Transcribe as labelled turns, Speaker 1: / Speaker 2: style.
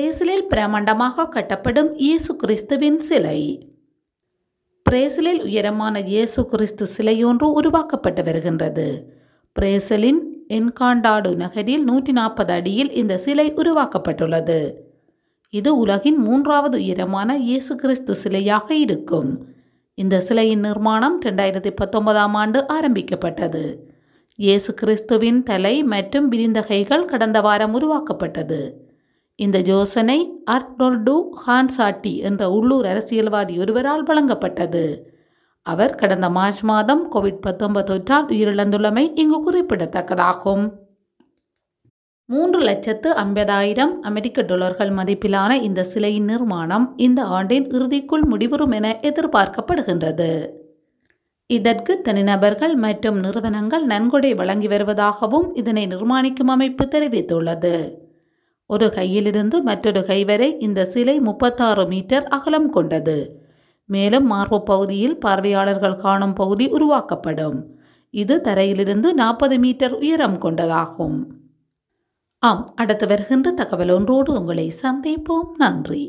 Speaker 1: பிரேசிலில் பிரமாண்டமாக கட்டப்படும் இயேசு கிறிஸ்துவின் சிலை பிரேசிலில் உயரமான இயேசு கிறிஸ்து சிலையொன்று உருவாக்கப்பட்டு வருகின்றது பிரேசிலின் என்காண்டாடு நகரில் நூற்றி நாற்பது அடியில் இந்த சிலை
Speaker 2: உருவாக்கப்பட்டுள்ளது
Speaker 1: இது உலகின் மூன்றாவது உயரமான இயேசு கிறிஸ்து சிலையாக இருக்கும் இந்த சிலையின் நிர்மாணம் ரெண்டாயிரத்தி பத்தொன்பதாம் ஆண்டு ஆரம்பிக்கப்பட்டது இயேசு கிறிஸ்துவின் தலை மற்றும் விரிந்த கைகள் கடந்த வாரம் உருவாக்கப்பட்டது இந்த யோசனை அர்னோல்டு ஹான்சாட்டி என்ற உள்ளூர் அரசியல்வாதி ஒருவரால் வழங்கப்பட்டது அவர் கடந்த மார்ச் மாதம் கோவிட் பத்தொன்பது தொற்றால் உயிரிழந்துள்ளமை இங்கு குறிப்பிடத்தக்கதாகும் மூன்று லட்சத்து ஐம்பதாயிரம் அமெரிக்க டாலர்கள் மதிப்பிலான இந்த சிலையின் நிர்மாணம் இந்த ஆண்டின் இறுதிக்குள் முடிவரும் என எதிர்பார்க்கப்படுகின்றது இதற்கு தனிநபர்கள் மற்றும் நிறுவனங்கள் நன்கொடை வழங்கி வருவதாகவும் இதனை நிர்மாணிக்கும் அமைப்பு தெரிவித்துள்ளது ஒரு கையிலிருந்து மற்றொரு கை வரை இந்த சிலை முப்பத்தாறு மீட்டர் அகலம் கொண்டது மேலும் மார்பு பகுதியில் பார்வையாளர்கள் காணும் பகுதி உருவாக்கப்படும் இது தரையிலிருந்து நாற்பது மீட்டர் உயரம் கொண்டதாகும் ஆம் அடுத்து வருகின்ற தகவல் ஒன்றோடு உங்களை சந்திப்போம் நன்றி